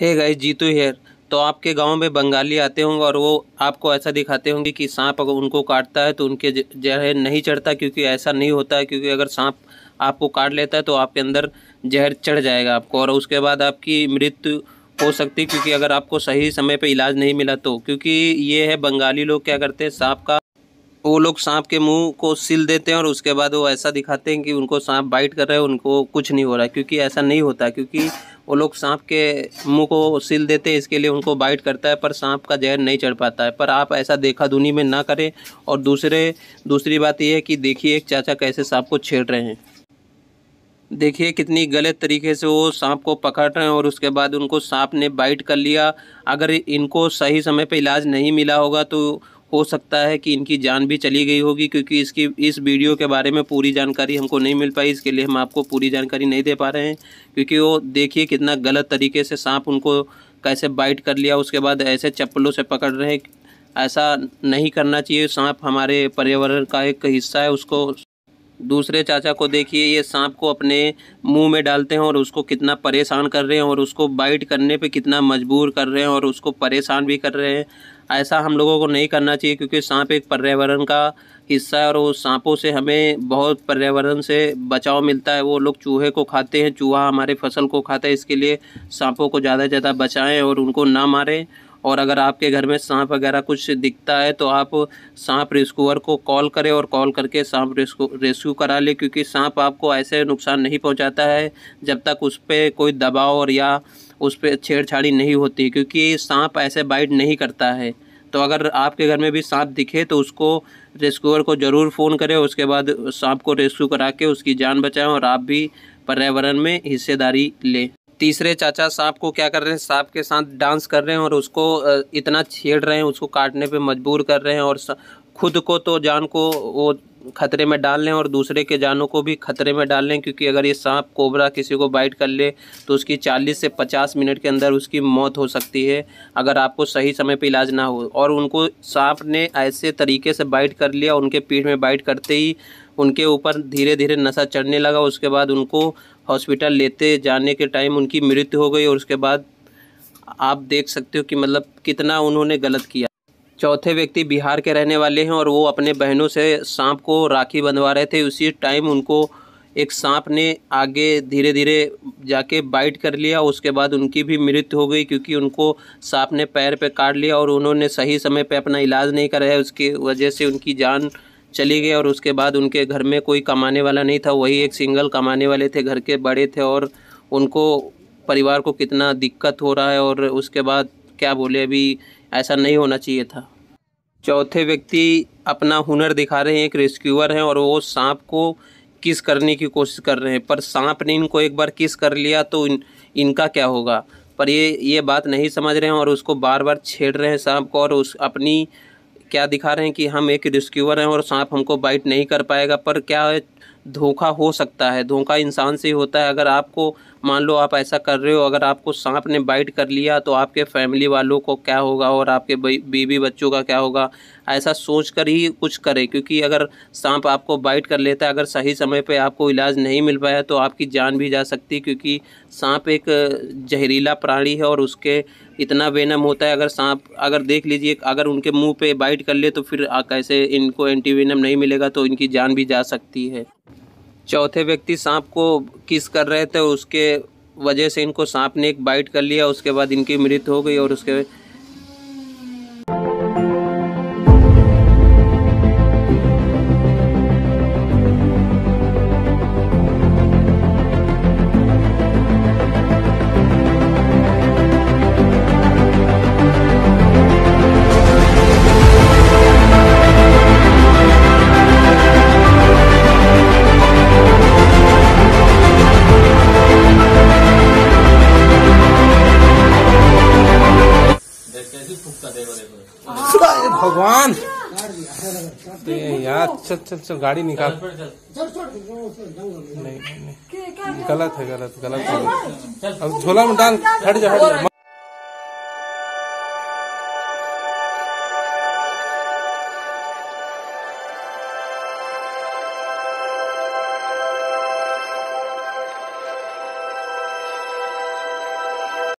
hey guys Jitu hair तो आपके गांव में बंगाली आते होंगे और वो आपको ऐसा दिखाते होंगे कि सांप अगर उनको काटता है तो उनके जहर नहीं चढ़ता क्योंकि ऐसा नहीं होता है क्योंकि अगर सांप आपको काट लेता है तो आपके अंदर जहर चढ़ जाएगा आपको और उसके बाद आपकी मृत्यु हो सकती है क्योंकि अगर आपको सही समय पर इलाज नहीं मिला तो क्योंकि ये है बंगाली लोग क्या करते हैं सांप का वो लोग सांप के मुंह को सिल देते हैं और उसके बाद वो ऐसा दिखाते हैं कि उनको सांप बाइट कर रहे हैं उनको कुछ नहीं हो रहा है क्योंकि ऐसा नहीं होता क्योंकि वो लोग सांप के मुंह को सिल देते हैं इसके लिए उनको बाइट करता है पर सांप का जहर नहीं चढ़ पाता है पर आप ऐसा देखा दूनी में ना करें और दूसरे दूसरी बात यह है कि देखिए एक चाचा कैसे सांप को छेड़ रहे हैं देखिए कितनी गलत तरीके से वो सांप को पकड़ रहे हैं और उसके बाद उनको सांप ने बाइट कर लिया अगर इनको सही समय पर इलाज नहीं मिला होगा तो हो सकता है कि इनकी जान भी चली गई होगी क्योंकि इसकी इस वीडियो के बारे में पूरी जानकारी हमको नहीं मिल पाई इसके लिए हम आपको पूरी जानकारी नहीं दे पा रहे हैं क्योंकि वो देखिए कितना गलत तरीके से सांप उनको कैसे बाइट कर लिया उसके बाद ऐसे चप्पलों से पकड़ रहे ऐसा नहीं करना चाहिए सांप हमारे पर्यावरण का एक हिस्सा है उसको दूसरे चाचा को देखिए ये सांप को अपने मुंह में डालते हैं और उसको कितना परेशान कर रहे हैं और उसको बाइट करने पे कितना मजबूर कर रहे हैं और उसको परेशान भी कर रहे हैं ऐसा हम लोगों को नहीं करना चाहिए क्योंकि सांप एक पर्यावरण का हिस्सा है और वो सांपों से हमें बहुत पर्यावरण से बचाव मिलता है वो लोग चूहे को खाते हैं चूहा हमारे फसल को खाता है इसके लिए सांपों को ज़्यादा से ज़्यादा बचाएँ और उनको ना मारें और अगर आपके घर में सांप वगैरह कुछ दिखता है तो आप सांप रेस्क्यूअर को कॉल करें और कॉल करके सांप रेस्क्यू रेस्क्यू करा लें क्योंकि सांप आपको ऐसे नुकसान नहीं पहुंचाता है जब तक उस पर कोई दबाव और या उस पर छेड़छाड़ी नहीं होती क्योंकि सांप ऐसे बाइट नहीं करता है तो अगर आपके घर में भी सांप दिखे तो उसको रेस्क्यूअर को ज़रूर फ़ोन करें उसके बाद सांप को रेस्क्यू करा के उसकी जान बचाएं और आप भी पर्यावरण में हिस्सेदारी लें तीसरे चाचा सांप को क्या कर रहे हैं सांप के साथ डांस कर रहे हैं और उसको इतना छेड़ रहे हैं उसको काटने पे मजबूर कर रहे हैं और खुद को तो जान को वो खतरे में डाल लें और दूसरे के जानों को भी खतरे में डाल लें क्योंकि अगर ये सांप कोबरा किसी को बाइट कर ले तो उसकी 40 से 50 मिनट के अंदर उसकी मौत हो सकती है अगर आपको सही समय पर इलाज ना हो और उनको सांप ने ऐसे तरीके से बाइट कर लिया उनके पीठ में बाइट करते ही उनके ऊपर धीरे धीरे नशा चढ़ने लगा उसके बाद उनको हॉस्पिटल लेते जाने के टाइम उनकी मृत्यु हो गई और उसके बाद आप देख सकते हो कि मतलब कितना उन्होंने गलत किया चौथे व्यक्ति बिहार के रहने वाले हैं और वो अपने बहनों से सांप को राखी बंधवा रहे थे उसी टाइम उनको एक सांप ने आगे धीरे धीरे जाके बाइट कर लिया उसके बाद उनकी भी मृत्यु हो गई क्योंकि उनको सांप ने पैर पे काट लिया और उन्होंने सही समय पे अपना इलाज नहीं कराया उसकी वजह से उनकी जान चले गए और उसके बाद उनके घर में कोई कमाने वाला नहीं था वही एक सिंगल कमाने वाले थे घर के बड़े थे और उनको परिवार को कितना दिक्कत हो रहा है और उसके बाद क्या बोले अभी ऐसा नहीं होना चाहिए था चौथे व्यक्ति अपना हुनर दिखा रहे हैं एक रेस्क्यूअर हैं और वो सांप को किस करने की कोशिश कर रहे हैं पर सांप ने इनको एक बार किस कर लिया तो इन, इनका क्या होगा पर ये ये बात नहीं समझ रहे हैं और उसको बार बार छेड़ रहे हैं सांप को और उस अपनी क्या दिखा रहे हैं कि हम एक रेस्क्यूअर हैं और सांप हमको बाइट नहीं कर पाएगा पर क्या है धोखा हो सकता है धोखा इंसान से ही होता है अगर आपको मान लो आप ऐसा कर रहे हो अगर आपको सांप ने बाइट कर लिया तो आपके फैमिली वालों को क्या होगा और आपके बीबी बच्चों का क्या होगा ऐसा सोच कर ही कुछ करें क्योंकि अगर सांप आपको बाइट कर लेता है अगर सही समय पे आपको इलाज नहीं मिल पाया तो आपकी जान भी जा सकती क्योंकि सांप एक जहरीला प्राणी है और उसके इतना वेनम होता है अगर सांप अगर देख लीजिए अगर उनके मुंह पे बाइट कर ले तो फिर कैसे इनको एंटीवेनम नहीं मिलेगा तो इनकी जान भी जा सकती है चौथे व्यक्ति सांप को किस कर रहे थे उसके वजह से इनको सांप ने एक बाइट कर लिया उसके बाद इनकी मृत्यु हो गई और उसके कैसे फूकता ड्राइवर भगवान यार चल चल चल गाड़ी निकाल नहीं, नहीं गलत है गलत गलत है अब झोला में डाल हट जा